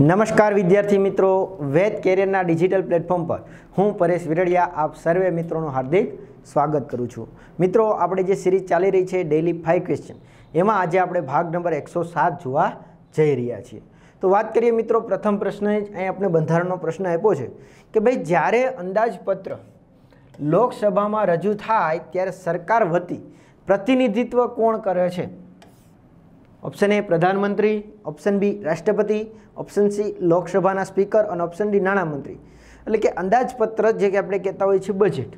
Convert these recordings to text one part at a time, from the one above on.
નમસ્કાર વિદ્યાર્થી મિત્રો વેદ કેરિયરના ડિજિટલ પ્લેટફોર્મ પર હું પરેશ વિરડિયા આપ સર્વે મિત્રોનું હાર્દિક સ્વાગત કરું છું મિત્રો આપણે જે સિરીઝ ચાલી રહી છે ડેલી ફાઇવ ક્વેશ્ચન એમાં આજે આપણે ભાગ નંબર એકસો સાત જોવા જઈ રહ્યા છીએ તો વાત કરીએ મિત્રો પ્રથમ પ્રશ્ન જ અહીં આપણે બંધારણનો પ્રશ્ન આપ્યો છે કે ભાઈ જ્યારે અંદાજપત્ર લોકસભામાં રજૂ થાય ત્યારે સરકાર વતી પ્રતિનિધિત્વ કોણ કરે છે ઓપ્શન એ પ્રધાનમંત્રી ઓપ્શન બી રાષ્ટ્રપતિ ઓપ્શન સી લોકસભાના સ્પીકર અને ઓપ્શન ડી નાણામંત્રી એટલે કે અંદાજપત્ર જે કે આપણે કહેતા હોઈએ છીએ બજેટ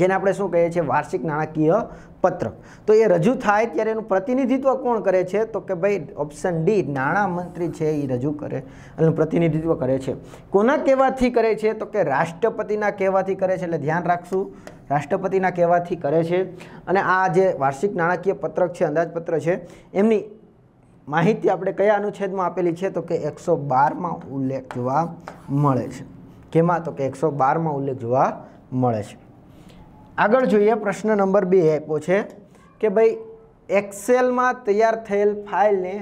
જેને આપણે શું કહીએ છીએ વાર્ષિક નાણાકીય પત્ર તો એ રજૂ થાય ત્યારે એનું પ્રતિનિધિત્વ કોણ કરે છે તો કે ભાઈ ઓપ્શન ડી નાણામંત્રી છે એ રજૂ કરે એનું પ્રતિનિધિત્વ કરે છે કોના કહેવાથી કરે છે તો કે રાષ્ટ્રપતિના કહેવાથી કરે છે એટલે ધ્યાન રાખશું રાષ્ટ્રપતિના કહેવાથી કરે છે અને આ જે વાર્ષિક નાણાકીય પત્રક છે અંદાજપત્ર છે એમની માહિતી આપણે કયા અનુચ્છેદમાં આપેલી છે તો કે એકસો બારમાં ઉલ્લેખ જોવા મળે છે કેમાં તો કે એકસો બારમાં ઉલ્લેખ જોવા મળે છે આગળ જોઈએ પ્રશ્ન નંબર બે આપ્યો છે કે ભાઈ એક્સેલમાં તૈયાર થયેલ ફાઇલને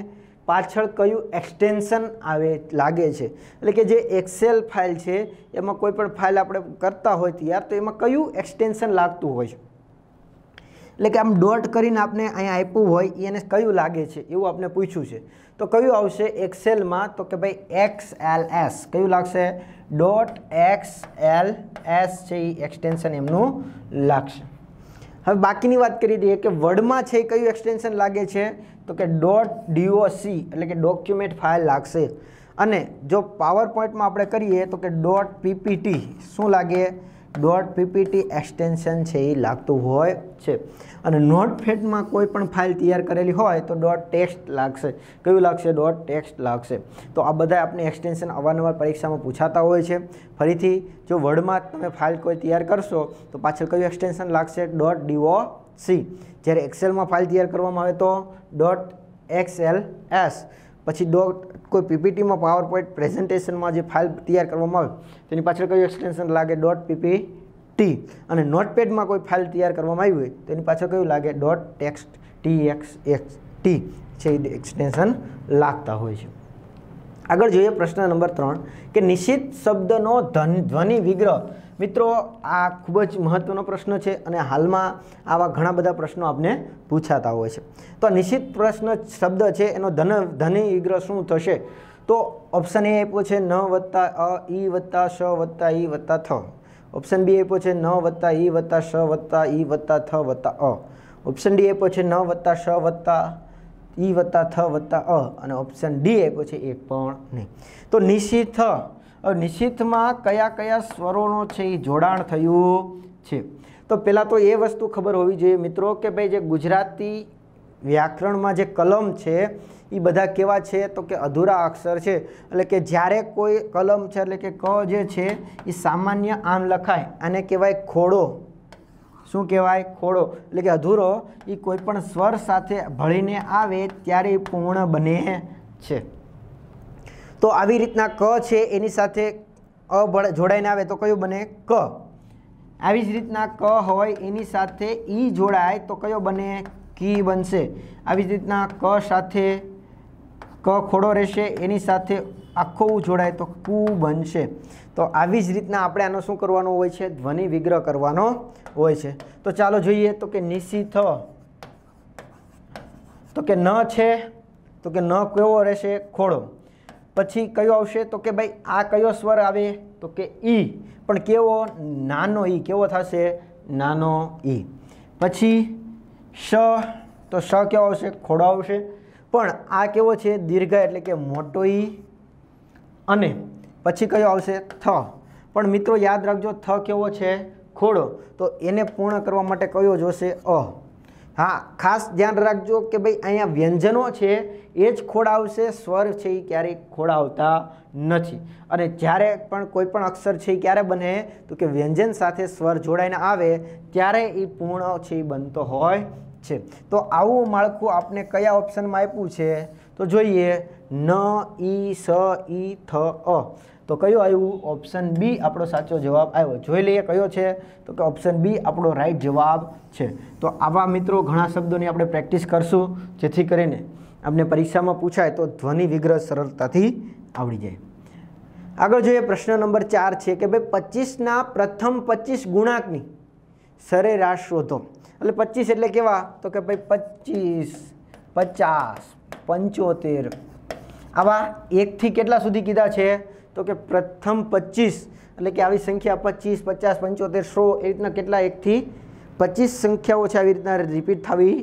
પાછળ કયું એક્સટેન્શન આવે લાગે છે એટલે કે જે એક્સેલ ફાઇલ છે એમાં કોઈ પણ ફાઇલ આપણે કરતા હોય ત્યાર તો એમાં કયું એક્સટેન્શન લાગતું હોય છે એટલે કે આમ ડોટ કરીને આપણે અહીંયા આપ્યું હોય એને કયું લાગે છે એવું આપણે પૂછ્યું છે તો કયું આવશે એક્સેલમાં તો કે ભાઈ એક્સ એલ એસ કયું લાગશે ડોટ એક્સ એલ એસ છે એ એક્સટેન્શન એમનું લાગશે હવે બાકીની વાત કરી દઈએ કે વર્ડમાં છે એ કયું એક્સટેન્શન લાગે છે તો કે ડોટ ડીઓ સી એટલે કે ડોક્યુમેન્ટ ફાઇલ લાગશે અને જો પાવર પોઈન્ટમાં આપણે કરીએ તો કે ડોટ પીપીટી શું લાગે ડોટ પીપીટી એક્સટેન્શન છે એ લાગતું હોય છે અને નોટફેડમાં કોઈ પણ ફાઇલ તૈયાર કરેલી હોય તો ડોટ ટેક્સ્ટ લાગશે કયું લાગશે ડોટ ટેક્સ્ટ લાગશે તો આ બધા આપણી એક્સટેન્શન અવારનવાર પરીક્ષામાં પૂછાતા હોય છે ફરીથી જો વર્ડમાં તમે ફાઇલ કોઈ તૈયાર કરશો તો પાછળ કયું એક્સટેન્શન લાગશે ડોટ ડીઓ સી જ્યારે એક્સેલમાં ફાઇલ તૈયાર કરવામાં આવે તો ડોટ એક્સએલ એસ પછી ડોટ કોઈ પીપીટીમાં પાવર પોઈન્ટ પ્રેઝન્ટેશનમાં જે ફાઇલ તૈયાર કરવામાં આવે તેની પાછળ કયું એક્સટેન્શન લાગે ડોટ પીપીટી અને નોટપેડમાં કોઈ ફાઇલ તૈયાર કરવામાં આવી હોય તેની પાછળ કયું લાગે dot text T X X T છે એક્સટેન્શન લાગતા હોય છે આગળ જોઈએ પ્રશ્ન નંબર ત્રણ કે નિશ્ચિત શબ્દનો ધન ધ્વનિ વિગ્રહ મિત્રો આ ખૂબ જ મહત્ત્વનો પ્રશ્ન છે અને હાલમાં આવા ઘણા બધા પ્રશ્નો આપને પૂછાતા હોય છે તો નિશ્ચિત પ્રશ્ન શબ્દ છે એનો ધન ધની વિગ્રહ શું થશે તો ઓપ્શન એ આપ્યો છે ન વત્તા અ ઈ વત્તા સ વત્તા ઈ વત્તા થ ઓપ્શન બી આપ્યો છે ન વત્તા ઈ વત્તા સ વત્તા ઈ વત્તા થ વત્તા અ ઓપ્શન ડી આપ્યો છે ન વત્તા સ વત્તા ઈ વત્તા થ વત્તા અ અને ઓપ્શન ડી આપ્યો છે એ પણ નહીં તો નિશ્ચિત થ નિશ્ચિતમાં કયા કયા સ્વરોનો છે એ જોડાણ થયું છે તો પહેલાં તો એ વસ્તુ ખબર હોવી જોઈએ મિત્રો કે ભાઈ જે ગુજરાતી વ્યાકરણમાં જે કલમ છે એ બધા કેવા છે તો કે અધૂરા અક્ષર છે એટલે કે જ્યારે કોઈ કલમ છે એટલે કે ક જે છે એ સામાન્ય આમ લખાય આને કહેવાય ખોડો શું કહેવાય ખોડો એટલે કે અધૂરો એ કોઈપણ સ્વર સાથે ભળીને આવે ત્યારે એ પૂર્ણ બને છે તો આવી રીતના ક છે એની સાથે અ જોડાઈને આવે તો કયો બને ક આવી જ રીતના ક હોય એની સાથે ઈ જોડાય તો કયો બને કી બનશે આવી જ રીતના ક સાથે ક ખોડો રહેશે એની સાથે આખો જોડાય તો કુ બનશે તો આવી જ રીતના આપણે આનો શું કરવાનો હોય છે ધ્વનિ વિગ્રહ કરવાનો હોય છે તો ચાલો જોઈએ તો કે નિશી થ તો કે ન છે તો કે ન કેવો રહેશે ખોડો પછી કયો આવશે તો કે ભાઈ આ કયો સ્વર આવે તો કે ઈ પણ કેવો નાનો ઈ કેવો થશે નાનો ઈ પછી શ તો શ કેવો આવશે ખોડો આવશે પણ આ કેવો છે દીર્ઘ એટલે કે મોટો ઈ અને પછી કયો આવશે થ પણ મિત્રો યાદ રાખજો થ કેવો છે ખોડો તો એને પૂર્ણ કરવા માટે કયો જોશે અ હા ખાસ ધ્યાન રાખજો કે ભાઈ અહીંયા વ્યંજનો છે એ જ ખોડાવશે સ્વર છે એ ક્યારેય ખોડાવતા નથી અને જ્યારે પણ કોઈ પણ અક્ષર છે એ ક્યારે બને તો કે વ્યંજન સાથે સ્વર જોડાઈને આવે ત્યારે એ પૂર્ણ છે એ બનતો હોય છે તો આવું માળખું આપણે કયા ઓપ્શનમાં આપ્યું છે તો જોઈએ ન ઈ સ ઈ થ અ તો કયો આવ્યું ઓપ્શન બી આપણો સાચો જવાબ આવ્યો જોઈ લઈએ કયો છે તો કે ઓપ્શન બી આપણો રાઈટ જવાબ છે તો આવા મિત્રો ઘણા શબ્દોની આપણે પ્રેક્ટિસ કરશું જેથી કરીને આપણે પરીક્ષામાં પૂછાય તો ધ્વનિ વિગ્રહ સરળતાથી આવડી જાય આગળ જોઈએ પ્રશ્ન નંબર ચાર છે કે ભાઈ પચીસના પ્રથમ પચીસ ગુણાંકની સરેરાશ શોધો એટલે પચીસ એટલે કેવા તો કે ભાઈ પચીસ પચાસ પંચોતેર આવા એકથી કેટલા સુધી કીધા છે તો કે પ્રથમ પચીસ એટલે કે આવી સંખ્યા પચીસ પચાસ પંચોતેર સો એ રીતના કેટલા એકથી પચીસ સંખ્યાઓ છે આવી રીતના રિપીટ થવી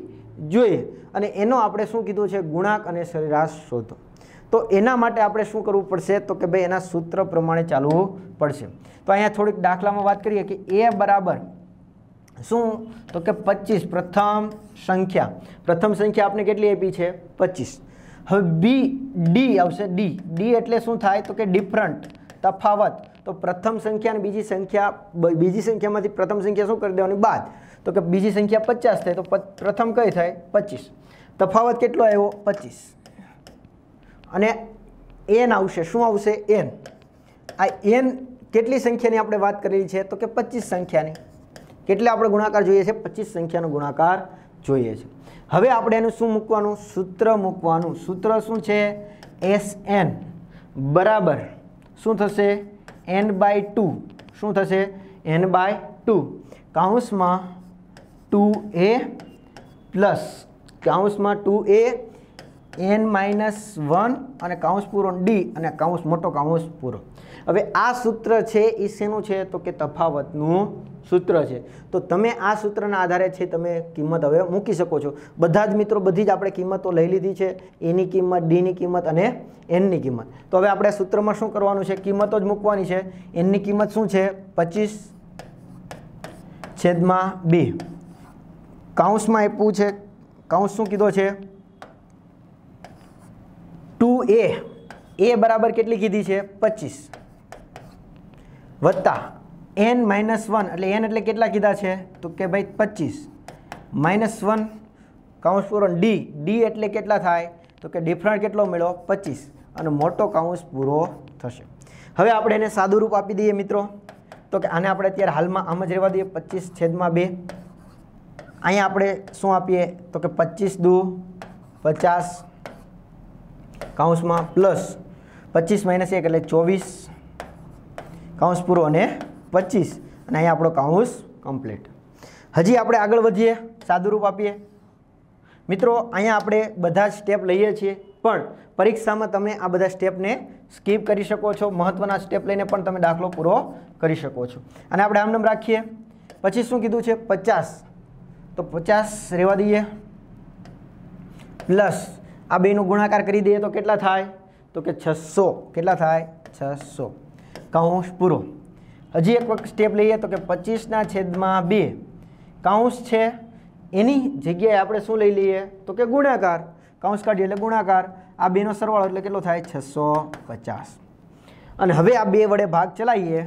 જોઈએ અને એનો આપણે શું કીધું છે ગુણાંક અને સરેરાશ શોધો તો એના માટે આપણે શું કરવું પડશે તો કે ભાઈ એના સૂત્ર પ્રમાણે ચાલવું પડશે તો અહીંયા થોડીક દાખલામાં વાત કરીએ કે એ બરાબર શું તો કે પચીસ પ્રથમ સંખ્યા પ્રથમ સંખ્યા આપણે કેટલી આપી છે પચીસ હવે બી ડી આવશે ડી ડી એટલે શું થાય તો કે ડિફરન્ટ તફાવત તો પ્રથમ સંખ્યા અને બીજી સંખ્યા બીજી સંખ્યામાંથી પ્રથમ સંખ્યા શું કરી દેવાની બાદ તો કે બીજી સંખ્યા પચાસ થાય તો પ્રથમ કઈ થાય પચીસ તફાવત કેટલો આવ્યો પચીસ અને એન આવશે શું આવશે એન આ એન કેટલી સંખ્યાની આપણે વાત કરેલી છે તો કે પચીસ સંખ્યાની કેટલે આપણે ગુણાકાર જોઈએ છે પચીસ સંખ્યાનો ગુણાકાર જોઈએ છે હવે આપણે એનું શું મૂકવાનું સૂત્ર મૂકવાનું સૂત્ર શું છે એસ એન બરાબર શું થશે એન બાય ટુ શું થશે એન બાય ટુ કાઉન્સમાં ટુ એ પ્લસ કાઉન્સમાં two A N minus one અને કાઉન્સ પૂરો ડી અને કાઉન્સ મોટો કાઉન્સ પૂરો હવે આ સૂત્ર છે એ શેનું છે તો કે તફાવતનું સૂત્ર છે તો તમે આ સૂત્રના આધારે છે તમે કિંમત હવે મૂકી શકો છો બધા જ મિત્રો બધી જ આપણે કિંમતો લઈ લીધી છે એની કિંમત ડીની કિંમત અને એનની કિંમત તો હવે આપણે સૂત્રમાં શું કરવાનું છે કિંમતો જ મૂકવાની છે એનની કિંમત શું છે પચીસ છેદમાં બી કાઉન્સમાં આપવું છે કાઉન્સ શું કીધો છે ટુ એ એ બરાબર કેટલી કીધી છે પચીસ વત્તા એન માઇનસ વન એટલે એન એટલે કેટલા કીધા છે તો કે ભાઈ પચીસ માઇનસ વન કાઉન્સ પૂરણ ડી ડી એટલે કેટલા થાય તો કે ડિફરન્ટ કેટલો મેળો પચીસ અને મોટો કાઉન્સ પૂરો થશે હવે આપણે એને સાદું રૂપ આપી દઈએ મિત્રો તો કે આને આપણે અત્યારે હાલમાં આમ જ રહેવા દઈએ પચીસ છેદમાં બે અહીંયા આપણે શું આપીએ તો કે પચીસ દુ પચાસ કાઉન્સમાં પ્લસ પચીસ માઇનસ એક એટલે ચોવીસ કાઉન્સ પૂરો અને પચીસ અને અહીંયા આપણો કાઉન્સ કમ્પ્લીટ હજી આપણે આગળ વધીએ સાદુરૂપ આપીએ મિત્રો અહીંયા આપણે બધા જ સ્ટેપ લઈએ છીએ પણ પરીક્ષામાં તમે આ બધા સ્ટેપને સ્કીપ કરી શકો છો મહત્ત્વના સ્ટેપ લઈને પણ તમે દાખલો પૂરો કરી શકો છો અને આપણે આમ નામ રાખીએ પછી શું કીધું છે પચાસ તો પચાસ રહેવા દઈએ પ્લસ આ બેનું ગુણાકાર કરી દઈએ તો કેટલા થાય તો કે છસો કેટલા થાય છસો કૌંસ પૂરો હજી એક વખત સ્ટેપ લઈએ તો કે પચીસના છેદમાં બે કાઉન્સ છે એની જગ્યાએ આપણે શું લઈ લઈએ તો કે ગુણાકાર કાઉન્સ કાઢીએ એટલે ગુણાકાર આ બેનો સરવાળો એટલે કેટલો થાય છસો પચાસ અને હવે આ બે વડે ભાગ ચલાવીએ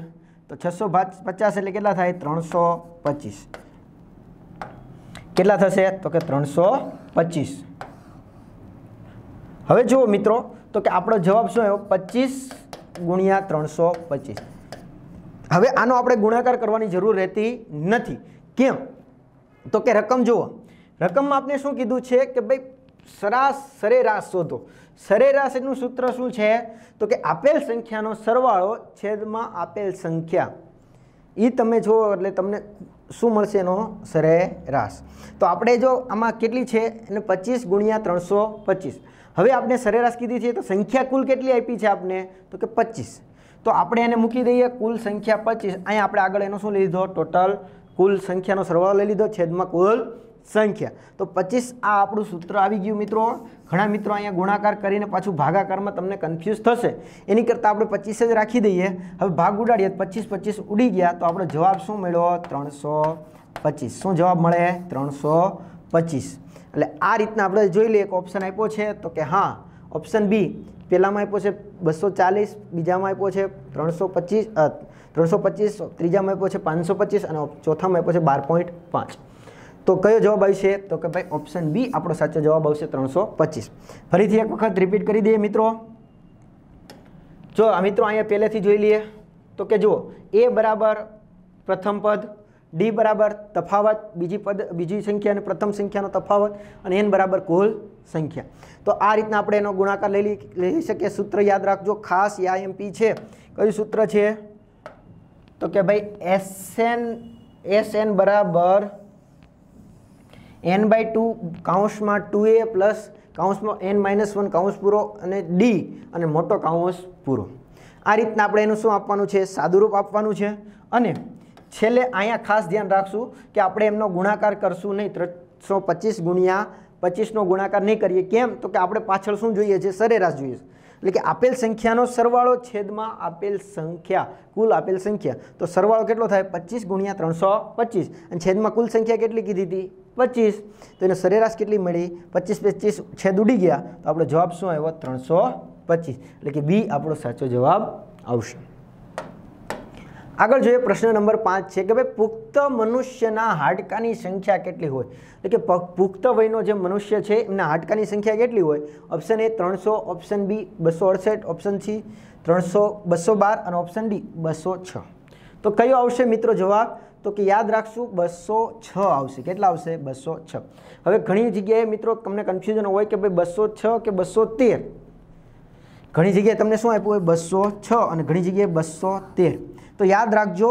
તો છસો પચાસ એટલે કેટલા થાય ત્રણસો પચીસ કેટલા થશે તો કે ત્રણસો પચીસ હવે જુઓ મિત્રો તો કે આપણો જવાબ શું આવ્યો પચીસ ગુણ્યા ત્રણસો પચીસ હવે આનો આપણે ગુણાકાર કરવાની જરૂર રહેતી નથી કેમ તો કે રકમ જુઓ રકમમાં આપણે શું કીધું છે કે ભાઈ સરાસ સરેરાશ શોધો સરેરાશ એનું સૂત્ર શું છે તો કે આપેલ સંખ્યાનો સરવાળો છેદમાં આપેલ સંખ્યા એ તમે જુઓ એટલે તમને શું મળશે એનો સરેરાશ તો આપણે જો આમાં કેટલી છે એને પચીસ ગુણ્યા ત્રણસો પચીસ હવે આપણે સરેરાશ કીધી છે તો સંખ્યા કુલ કેટલી આપી છે આપને તો કે પચીસ તો આપણે એને મૂકી દઈએ કુલ સંખ્યા પચીસ અહીંયા આપણે આગળ એનો શું લીધો ટોટલ કુલ સંખ્યાનો સરવાળો લઈ લીધો છેદમાં કુલ સંખ્યા તો પચીસ આ આપણું સૂત્ર આવી ગયું મિત્રો ઘણા મિત્રો અહીંયા ગુણાકાર કરીને પાછું ભાગાકારમાં તમને કન્ફ્યુઝ થશે એની કરતાં આપણે પચીસ જ રાખી દઈએ હવે ભાગ ઉડાડીએ પચીસ પચીસ ઉડી ગયા તો આપણો જવાબ શું મળ્યો ત્રણસો પચીસ શું જવાબ મળે ત્રણસો પચીસ એટલે આ રીતના આપણે જોઈ લઈએ એક ઓપ્શન આપ્યો છે તો કે હા ઓપ્શન બી પહેલામાં આપ્યો છે બસો ચાલીસ બીજામાં આપ્યો છે ત્રણસો પચીસ ત્રણસો પચીસ ત્રીજામાં આપ્યો છે પાંચસો પચીસ અને ચોથામાં આપ્યો છે બાર પોઈન્ટ પાંચ તો કયો જવાબ આવશે તો કે ભાઈ ઓપ્શન બી આપણો સાચો જવાબ આવશે ત્રણસો પચીસ ફરીથી એક વખત રિપીટ કરી દઈએ મિત્રો જો આ મિત્રો અહીંયા પહેલેથી જોઈ લઈએ તો કે જુઓ એ બરાબર પ્રથમ પદ ડી બરાબર તફાવત બીજી પદ બીજી સંખ્યા અને પ્રથમ સંખ્યાનો તફાવત અને એન બરાબર કુલ સંખ્યા તો આ રીતના આપણે એનો ગુણાકાર લઈ લઈ શકીએ સૂત્ર યાદ રાખજો ખાસ યા એમપી છે કયું સૂત્ર છે તો કે ભાઈ એસએન એસએન બરાબર એન બાય ટુ કાઉન્સમાં ટુ એ પ્લસ કાઉન્સમાં એન માઇનસ વન કાઉન્સ પૂરો અને ડી અને મોટો કાઉન્સ પૂરો આ રીતના આપણે એનું શું આપવાનું છે સાદુરૂપ આપવાનું છે અને છેલ્લે અહીંયા ખાસ ધ્યાન રાખશું કે આપણે એમનો ગુણાકાર કરશું નહીં ત્રણસો પચીસ ગુણ્યા પચીસનો ગુણાકાર નહીં કરીએ કેમ તો કે આપણે પાછળ શું જોઈએ છે સરેરાશ જોઈએ છે એટલે કે આપેલ સંખ્યાનો સરવાળો છેદમાં આપેલ સંખ્યા કુલ આપેલ સંખ્યા તો સરવાળો કેટલો થાય પચીસ ગુણ્યા ત્રણસો પચીસ અને છેદમાં કુલ સંખ્યા કેટલી કીધી હતી પચીસ તો એને સરેરાશ કેટલી મળી પચીસ પચીસ છેદ ઉડી ગયા તો આપણો જવાબ શું આવ્યો ત્રણસો પચીસ એટલે કે બી આપણો સાચો જવાબ આવશે આગળ જોઈએ પ્રશ્ન નંબર પાંચ છે કે ભાઈ પુખ્ત મનુષ્યના હાડકાની સંખ્યા કેટલી હોય એટલે કે પુખ્ત વયનો જે મનુષ્ય છે એમના હાડકાની સંખ્યા કેટલી હોય ઓપ્શન એ ત્રણસો ઓપ્શન બી બસો અડસઠ ઓપ્શન સી ત્રણસો બસો બાર અને ઓપ્શન ડી બસો છ તો કયો આવશે મિત્રો જવાબ તો કે યાદ રાખશું બસો છ આવશે કેટલા આવશે બસો છ હવે ઘણી જગ્યાએ મિત્રો તમને કન્ફ્યુઝન હોય કે ભાઈ બસો છ કે બસો તેર ઘણી જગ્યાએ તમને શું આપ્યું હોય બસો છ અને ઘણી જગ્યાએ બસો તેર તો યાદ રાખજો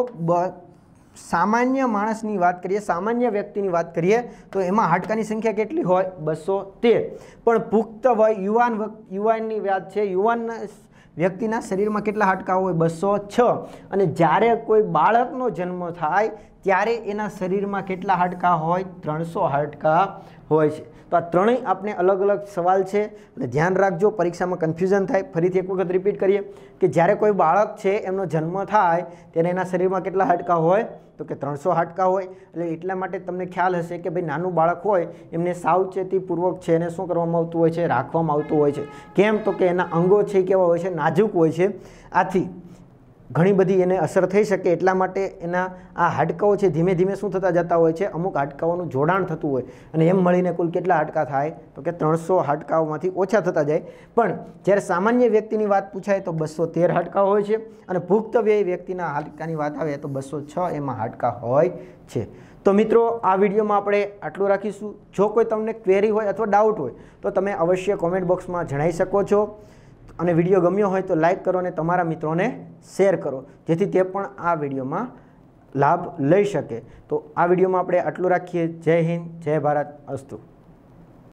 સામાન્ય માણસની વાત કરીએ સામાન્ય વ્યક્તિની વાત કરીએ તો એમાં હાડકાની સંખ્યા કેટલી હોય બસો તેર પણ પુખ્ત વય યુવાન યુવાનની વાત છે યુવાન વ્યક્તિના શરીરમાં કેટલા હાડકા હોય બસો છ અને જ્યારે કોઈ બાળકનો જન્મ થાય ત્યારે એના શરીરમાં કેટલા હાડકા હોય ત્રણસો હાડકા હોય છે તો આ ત્રણેય આપણે અલગ અલગ સવાલ છે અને ધ્યાન રાખજો પરીક્ષામાં કન્ફ્યુઝન થાય ફરીથી એક વખત રિપીટ કરીએ કે જ્યારે કોઈ બાળક છે એમનો જન્મ થાય ત્યારે એના શરીરમાં કેટલા હાડકા હોય તો કે ત્રણસો હાડકા હોય એટલે એટલા માટે તમને ખ્યાલ હશે કે ભાઈ નાનું બાળક હોય એમને સાવચેતીપૂર્વક છે એને શું કરવામાં આવતું હોય છે રાખવામાં આવતું હોય છે કેમ તો કે એના અંગો છે કેવા હોય છે નાજુક હોય છે આથી ઘણી બધી એને અસર થઈ શકે એટલા માટે એના આ હાડકાઓ છે ધીમે ધીમે શું થતા જતા હોય છે અમુક હાડકાઓનું જોડાણ થતું હોય અને એમ મળીને કુલ કેટલા હાડકા થાય તો કે ત્રણસો હાડકાઓમાંથી ઓછા થતા જાય પણ જ્યારે સામાન્ય વ્યક્તિની વાત પૂછાય તો બસો તેર હાડકાઓ હોય છે અને પુખ્ત વ્યય વ્યક્તિના હાડકાની વાત આવે તો બસો છ એમાં હાડકા હોય છે તો મિત્રો આ વિડીયોમાં આપણે આટલું રાખીશું જો કોઈ તમને ક્વેરી હોય અથવા ડાઉટ હોય તો તમે અવશ્ય કોમેન્ટ બોક્સમાં જણાવી શકો છો અને વિડીયો ગમ્યો હોય તો લાઇક કરો અને તમારા મિત્રોને શેર કરો જેથી તે પણ આ વિડીયોમાં લાભ લઈ શકે તો આ વિડીયોમાં આપણે આટલું રાખીએ જય હિન્દ જય ભારત અસ્તુ